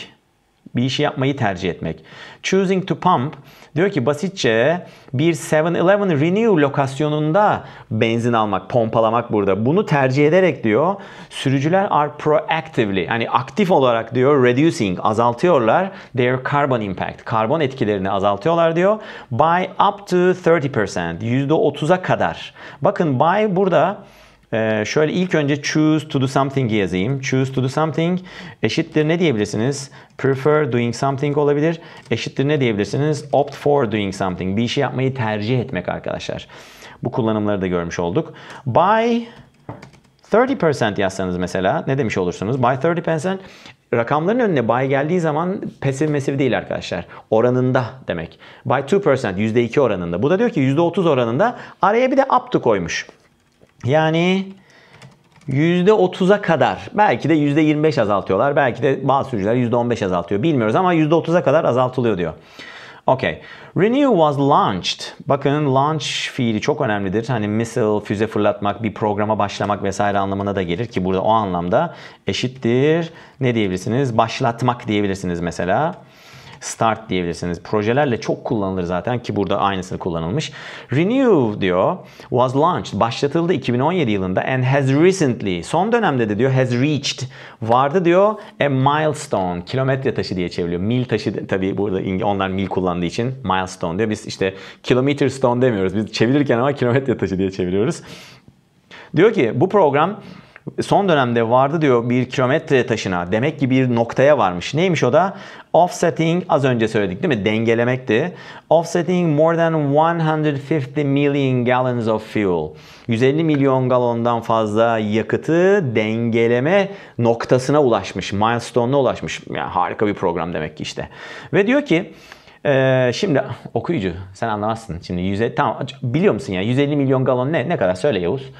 Bir işi yapmayı tercih etmek. Choosing to pump diyor ki basitçe bir 7-Eleven Renew lokasyonunda benzin almak, pompalamak burada. Bunu tercih ederek diyor sürücüler are proactively yani aktif olarak diyor reducing azaltıyorlar their carbon impact karbon etkilerini azaltıyorlar diyor by up to 30% %30'a kadar. Bakın by burada ee, şöyle ilk önce choose to do something yazayım. Choose to do something eşittir ne diyebilirsiniz? Prefer doing something olabilir. Eşittir ne diyebilirsiniz? Opt for doing something. Bir işi yapmayı tercih etmek arkadaşlar. Bu kullanımları da görmüş olduk. By 30% yazsanız mesela ne demiş olursunuz? By 30% rakamların önüne by geldiği zaman pasif mesif değil arkadaşlar. Oranında demek. By 2% %2 oranında. Bu da diyor ki %30 oranında araya bir de up to koymuş. Yani %30'a kadar belki de %25 azaltıyorlar. Belki de bazı sürücüler %15 azaltıyor. Bilmiyoruz ama %30'a kadar azaltılıyor diyor. Okay. Renew was launched. Bakın launch fiili çok önemlidir. Hani missile, füze fırlatmak, bir programa başlamak vesaire anlamına da gelir ki burada o anlamda eşittir. Ne diyebilirsiniz? Başlatmak diyebilirsiniz mesela. Start diyebilirsiniz. Projelerle çok kullanılır zaten ki burada aynısını kullanılmış. Renew diyor was launched. Başlatıldı 2017 yılında and has recently. Son dönemde de diyor has reached. Vardı diyor a milestone. Kilometre taşı diye çeviriyor. Mil taşı tabii burada onlar mil kullandığı için milestone diyor. Biz işte kilometer stone demiyoruz. Biz çevirirken ama kilometre taşı diye çeviriyoruz. Diyor ki bu program son dönemde vardı diyor bir kilometre taşına. Demek ki bir noktaya varmış. Neymiş o da? Offsetting az önce söyledik değil mi? Dengelemekti. Offsetting more than 150 million gallons of fuel. 150 milyon galondan fazla yakıtı dengeleme noktasına ulaşmış. Milestone'una ulaşmış. Yani harika bir program demek ki işte. Ve diyor ki ee, şimdi okuyucu sen anlamazsın. Şimdi 150 tamam biliyor musun ya 150 milyon galon ne ne kadar söyle Yavuz.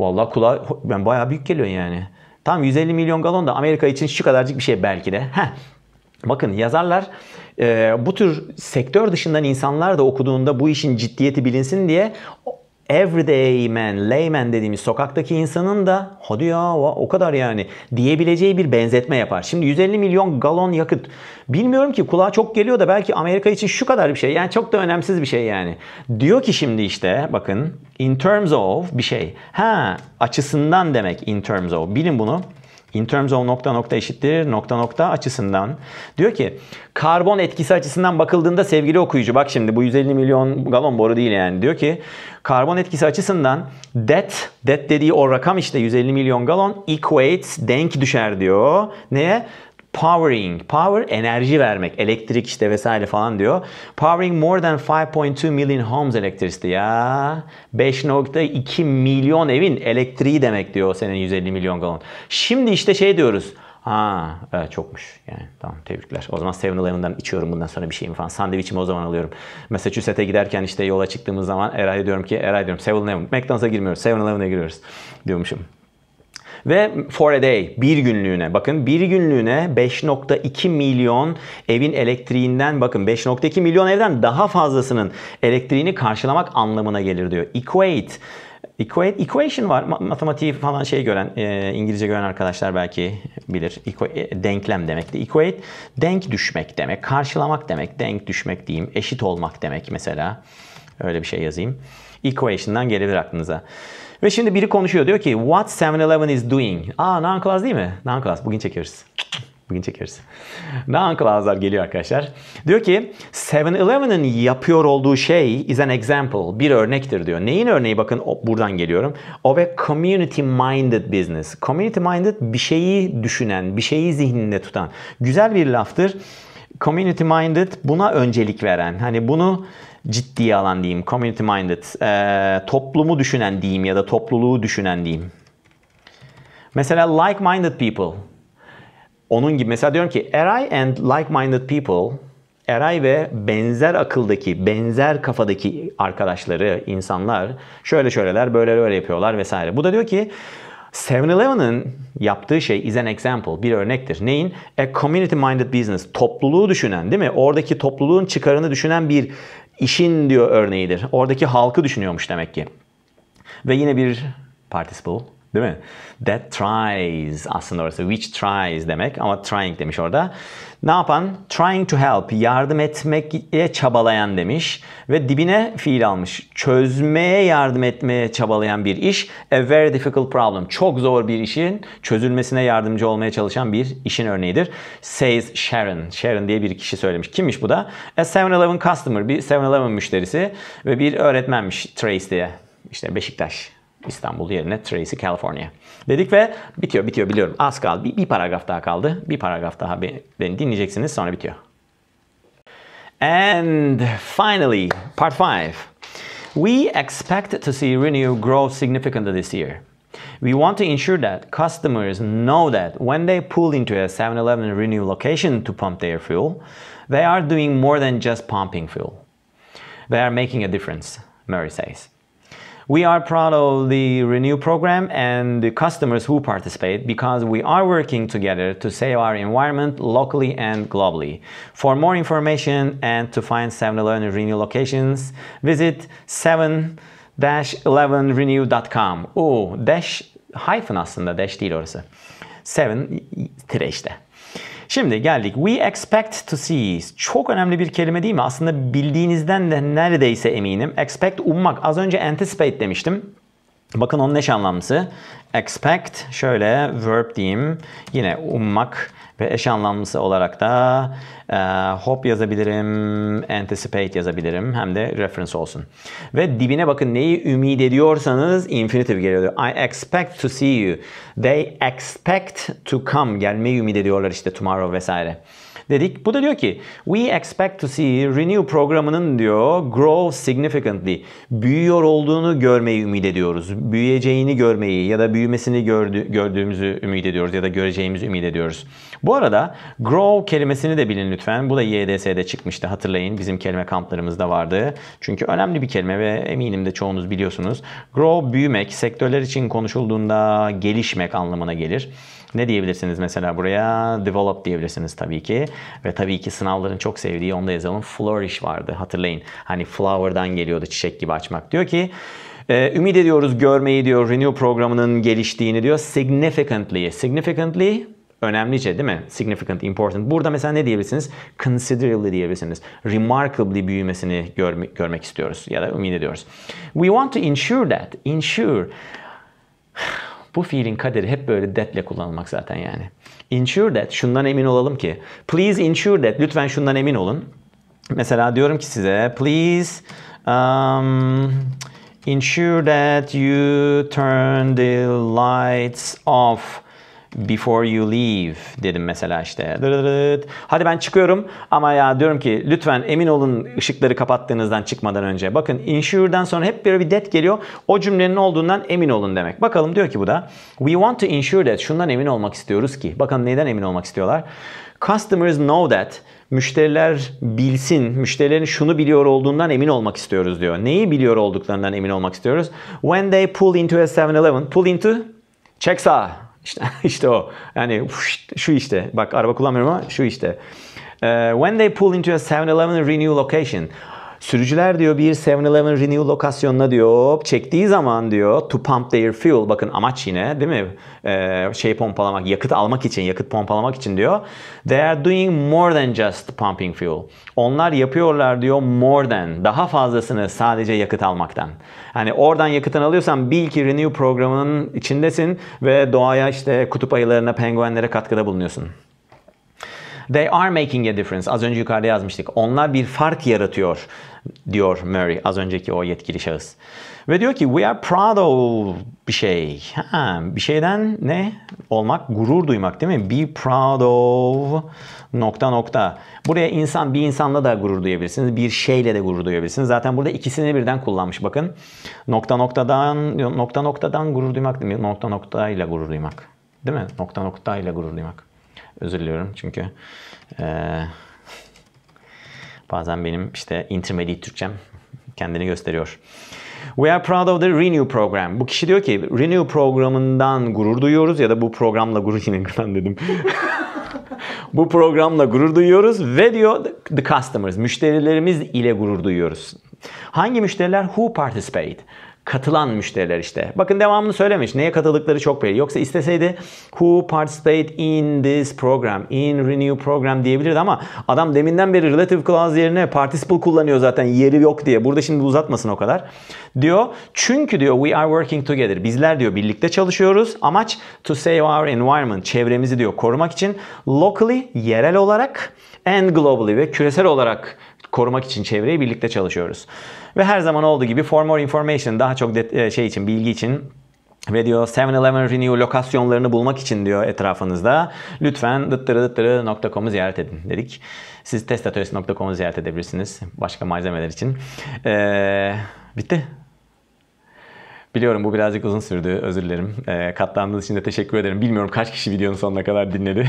Vallahi kulağa ben bayağı büyük geliyor yani. Tam 150 milyon galon da Amerika için şu kadarcık bir şey belki de. Heh. Bakın yazarlar e, bu tür sektör dışından insanlar da okuduğunda bu işin ciddiyeti bilinsin diye everyday man, layman dediğimiz sokaktaki insanın da hadi ya o kadar yani diyebileceği bir benzetme yapar. Şimdi 150 milyon galon yakıt. Bilmiyorum ki kulağa çok geliyor da belki Amerika için şu kadar bir şey. Yani çok da önemsiz bir şey yani. Diyor ki şimdi işte bakın in terms of bir şey. Ha açısından demek in terms of. Bilin bunu. In terms of nokta nokta eşittir nokta nokta açısından. Diyor ki karbon etkisi açısından bakıldığında sevgili okuyucu bak şimdi bu 150 milyon galon boru değil yani. Diyor ki karbon etkisi açısından debt debt dediği o rakam işte 150 milyon galon equates denk düşer diyor. Neye? powering. Power enerji vermek. Elektrik işte vesaire falan diyor. Powering more than 5.2 million homes electricity ya. 5.2 milyon evin elektriği demek diyor senin 150 milyon galon. Şimdi işte şey diyoruz. Ha, evet çokmuş. Yani tamam tebrikler. O zaman 7-Eleven'dan içiyorum bundan sonra bir şeyim falan. Sandviçimi o zaman alıyorum. Massachusetts'e giderken işte yola çıktığımız zaman eray diyorum ki Eray diyorum 7-Eleven. McDonald's'a girmiyoruz. 7 Eleven'e giriyoruz diyormuşum. Ve for a day bir günlüğüne bakın bir günlüğüne 5.2 milyon evin elektriğinden bakın 5.2 milyon evden daha fazlasının elektriğini karşılamak anlamına gelir diyor. Equate Equate, equation var. Matematiği falan şey gören, e, İngilizce gören arkadaşlar belki bilir. Equa, e, denklem demekti. Equate, denk düşmek demek. Karşılamak demek. Denk düşmek diyeyim. Eşit olmak demek mesela. Öyle bir şey yazayım. Equation'dan gelebilir aklınıza. Ve şimdi biri konuşuyor. Diyor ki what 7-Eleven is doing? Aa non class değil mi? Non class. Bugün çekiyoruz. Bugün çekeriz. Non clause'lar geliyor arkadaşlar. Diyor ki 7-Eleven'ın yapıyor olduğu şey is an example. Bir örnektir diyor. Neyin örneği bakın buradan geliyorum. O ve community minded business. Community minded bir şeyi düşünen, bir şeyi zihninde tutan. Güzel bir laftır community minded buna öncelik veren hani bunu ciddiye alan diyeyim community minded e, toplumu düşünen diyeyim ya da topluluğu düşünen diyeyim. Mesela like minded people onun gibi mesela diyorum ki Eray and like minded people Eray ve benzer akıldaki, benzer kafadaki arkadaşları, insanlar şöyle şöyleler, böyle böyle yapıyorlar vesaire. Bu da diyor ki 7-Eleven'ın yaptığı şey is an example, bir örnektir. Neyin? A community minded business, topluluğu düşünen değil mi? Oradaki topluluğun çıkarını düşünen bir işin diyor örneğidir. Oradaki halkı düşünüyormuş demek ki. Ve yine bir participle değil mi? That tries aslında orası which tries demek ama trying demiş orada. Ne yapan? Trying to help. Yardım etmeye çabalayan demiş. Ve dibine fiil almış. Çözmeye yardım etmeye çabalayan bir iş. A very difficult problem. Çok zor bir işin çözülmesine yardımcı olmaya çalışan bir işin örneğidir. Says Sharon. Sharon diye bir kişi söylemiş. Kimmiş bu da? A 7-Eleven customer. Bir 7-Eleven müşterisi ve bir öğretmenmiş Trace diye. İşte Beşiktaş. İstanbul yerine Tracy, California. dedik ve bitiyor bitiyor biliyorum. Az kaldı. Bir, bir paragraf daha kaldı. Bir paragraf daha beni dinleyeceksiniz sonra bitiyor. And finally, part 5. We expect to see renew grow significantly this year. We want to ensure that customers know that when they pull into a 7-Eleven Renew location to pump their fuel, they are doing more than just pumping fuel. They are making a difference, Murray says. We are proud of the Renew program and the customers who participate because we are working together to save our environment locally and globally. For more information and to find 7-Eleven Renew locations, visit 7-11renew.com. O dash hyphen aslında dash değil orası. 7 işte. Şimdi geldik. We expect to see. Çok önemli bir kelime değil mi? Aslında bildiğinizden de neredeyse eminim. Expect ummak. Az önce anticipate demiştim. Bakın onun eş anlamlısı. Expect şöyle verb diyeyim. Yine ummak ve eş anlamlısı olarak da e, hope yazabilirim, anticipate yazabilirim. Hem de reference olsun. Ve dibine bakın neyi ümit ediyorsanız infinitive geliyor. I expect to see you. They expect to come. Gelmeyi ümit ediyorlar işte tomorrow vesaire dedik. Bu da diyor ki we expect to see renew programının diyor grow significantly. Büyüyor olduğunu görmeyi ümit ediyoruz. Büyüyeceğini görmeyi ya da büyümesini gördü, gördüğümüzü ümit ediyoruz ya da göreceğimizi ümit ediyoruz. Bu arada grow kelimesini de bilin lütfen. Bu da YDS'de çıkmıştı hatırlayın. Bizim kelime kamplarımızda vardı. Çünkü önemli bir kelime ve eminim de çoğunuz biliyorsunuz. Grow büyümek sektörler için konuşulduğunda gelişmek anlamına gelir. Ne diyebilirsiniz mesela buraya? Develop diyebilirsiniz tabii ki. Ve tabii ki sınavların çok sevdiği onda yazalım flourish vardı hatırlayın. Hani flower'dan geliyordu çiçek gibi açmak. Diyor ki ee, Ümit ediyoruz görmeyi diyor Renew programının geliştiğini diyor. Significantly. Significantly önemlice değil mi? Significant, important. Burada mesela ne diyebilirsiniz? Considerably diyebilirsiniz. Remarkably büyümesini görme, görmek istiyoruz ya da ümit ediyoruz. We want to ensure that. Ensure. Bu fiilin kaderi hep böyle that'le kullanılmak zaten yani. Ensure that şundan emin olalım ki. Please ensure that lütfen şundan emin olun. Mesela diyorum ki size please um, ensure that you turn the lights off Before you leave dedim mesela işte. Hadi ben çıkıyorum ama ya diyorum ki lütfen emin olun ışıkları kapattığınızdan çıkmadan önce. Bakın insure'dan sonra hep böyle bir that geliyor. O cümlenin olduğundan emin olun demek. Bakalım diyor ki bu da. We want to ensure that. Şundan emin olmak istiyoruz ki. Bakın neyden emin olmak istiyorlar. Customers know that müşteriler bilsin, müşterilerin şunu biliyor olduğundan emin olmak istiyoruz diyor. Neyi biliyor olduklarından emin olmak istiyoruz? When they pull into a 7-Eleven, pull into, check sağ. İşte, (laughs) işte o. Yani şu işte. Bak araba kullanmıyorum ama şu işte. Ee, when they pull into a 7-Eleven renew location. Sürücüler diyor bir 7-Eleven Renew lokasyonuna diyor çektiği zaman diyor to pump their fuel. Bakın amaç yine değil mi? Ee, şey pompalamak, yakıt almak için, yakıt pompalamak için diyor. They are doing more than just pumping fuel. Onlar yapıyorlar diyor more than. Daha fazlasını sadece yakıt almaktan. Hani oradan yakıtını alıyorsan bil ki Renew programının içindesin ve doğaya işte kutup ayılarına, penguenlere katkıda bulunuyorsun. They are making a difference. Az önce yukarıda yazmıştık. Onlar bir fark yaratıyor diyor Murray az önceki o yetkili şahıs. Ve diyor ki we are proud of bir şey. Ha, bir şeyden ne? Olmak, gurur duymak değil mi? Be proud of nokta nokta. Buraya insan, bir insanla da gurur duyabilirsiniz. Bir şeyle de gurur duyabilirsiniz. Zaten burada ikisini birden kullanmış bakın. Nokta noktadan, nokta noktadan gurur duymak değil mi? Nokta noktayla gurur duymak. Değil mi? Nokta noktayla gurur duymak. Özür diliyorum çünkü. Ee, Bazen benim işte intermediate Türkçem kendini gösteriyor. We are proud of the Renew program. Bu kişi diyor ki Renew programından gurur duyuyoruz ya da bu programla gurur (laughs) yine dedim. (laughs) bu programla gurur duyuyoruz ve diyor the customers, müşterilerimiz ile gurur duyuyoruz. Hangi müşteriler who participate? katılan müşteriler işte. Bakın devamını söylemiş. Neye katıldıkları çok belli. Yoksa isteseydi who participate in this program, in renew program diyebilirdi ama adam deminden beri relative clause yerine participle kullanıyor zaten yeri yok diye. Burada şimdi uzatmasın o kadar. Diyor çünkü diyor we are working together. Bizler diyor birlikte çalışıyoruz. Amaç to save our environment. Çevremizi diyor korumak için locally yerel olarak and globally ve küresel olarak korumak için çevreyi birlikte çalışıyoruz. Ve her zaman olduğu gibi for more information daha çok de, e, şey için bilgi için ve diyor 7-Eleven Renew lokasyonlarını bulmak için diyor etrafınızda. Lütfen dıttırıdıttırı.com'u ziyaret edin dedik. Siz testatöresi.com'u ziyaret edebilirsiniz başka malzemeler için. Ee, bitti. Biliyorum bu birazcık uzun sürdü. Özür dilerim. E, katlandığınız için de teşekkür ederim. Bilmiyorum kaç kişi videonun sonuna kadar dinledi.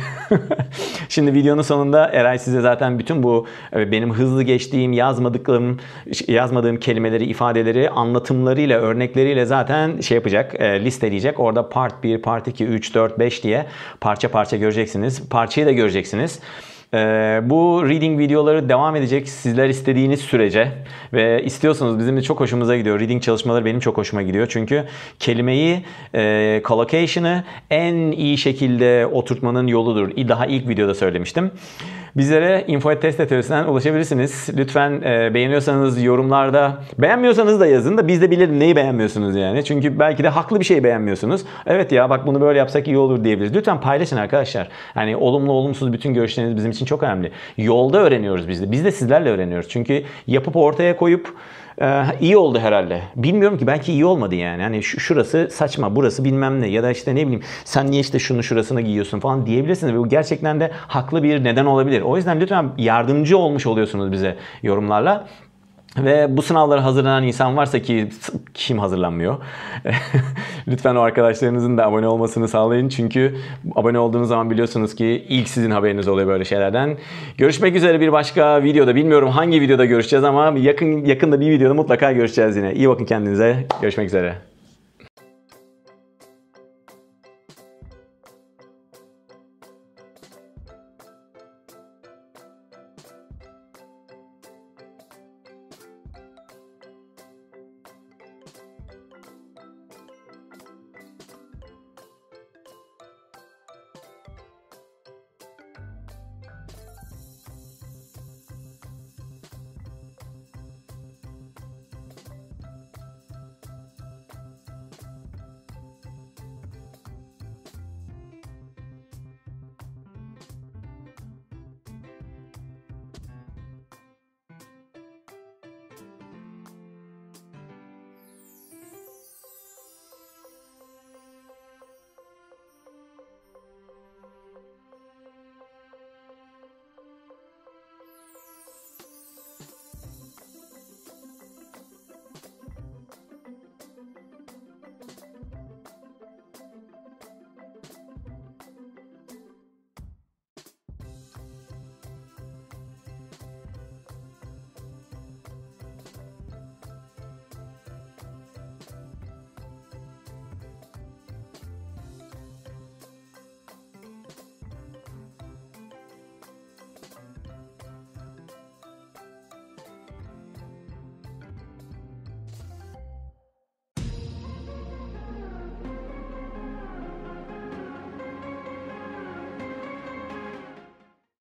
(laughs) Şimdi videonun sonunda Eray size zaten bütün bu e, benim hızlı geçtiğim, yazmadıklarım, yazmadığım kelimeleri, ifadeleri anlatımlarıyla, örnekleriyle zaten şey yapacak, e, listeleyecek. Orada part 1, part 2, 3, 4, 5 diye parça parça göreceksiniz. Parçayı da göreceksiniz. Ee, bu reading videoları devam edecek sizler istediğiniz sürece ve istiyorsanız bizim de çok hoşumuza gidiyor. Reading çalışmaları benim çok hoşuma gidiyor. Çünkü kelimeyi, e, collocation'ı en iyi şekilde oturtmanın yoludur. Daha ilk videoda söylemiştim. Bizlere info.test.teorisinden ulaşabilirsiniz. Lütfen e, beğeniyorsanız yorumlarda, beğenmiyorsanız da yazın da biz de bilelim neyi beğenmiyorsunuz yani. Çünkü belki de haklı bir şey beğenmiyorsunuz. Evet ya bak bunu böyle yapsak iyi olur diyebiliriz. Lütfen paylaşın arkadaşlar. Yani olumlu olumsuz bütün görüşleriniz bizim için için çok önemli. Yolda öğreniyoruz biz de. Biz de sizlerle öğreniyoruz. Çünkü yapıp ortaya koyup ee, iyi oldu herhalde. Bilmiyorum ki belki iyi olmadı yani. Hani şurası saçma, burası bilmem ne ya da işte ne bileyim sen niye işte şunu şurasını giyiyorsun falan diyebilirsiniz. Bu gerçekten de haklı bir neden olabilir. O yüzden lütfen yardımcı olmuş oluyorsunuz bize yorumlarla. Ve bu sınavlara hazırlanan insan varsa ki kim hazırlanmıyor? (laughs) Lütfen o arkadaşlarınızın da abone olmasını sağlayın. Çünkü abone olduğunuz zaman biliyorsunuz ki ilk sizin haberiniz oluyor böyle şeylerden. Görüşmek üzere bir başka videoda. Bilmiyorum hangi videoda görüşeceğiz ama yakın yakında bir videoda mutlaka görüşeceğiz yine. İyi bakın kendinize. Görüşmek üzere.